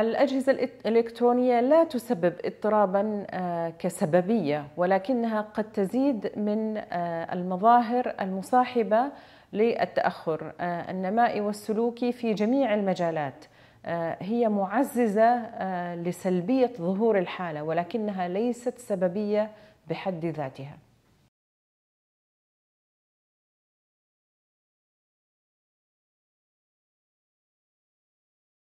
الأجهزة الإلكترونية لا تسبب اضطرابا آه، كسببية ولكنها قد تزيد من آه، المظاهر المصاحبة للتأخر آه، النمائي والسلوكي في جميع المجالات هي معززة لسلبية ظهور الحالة ولكنها ليست سببية بحد ذاتها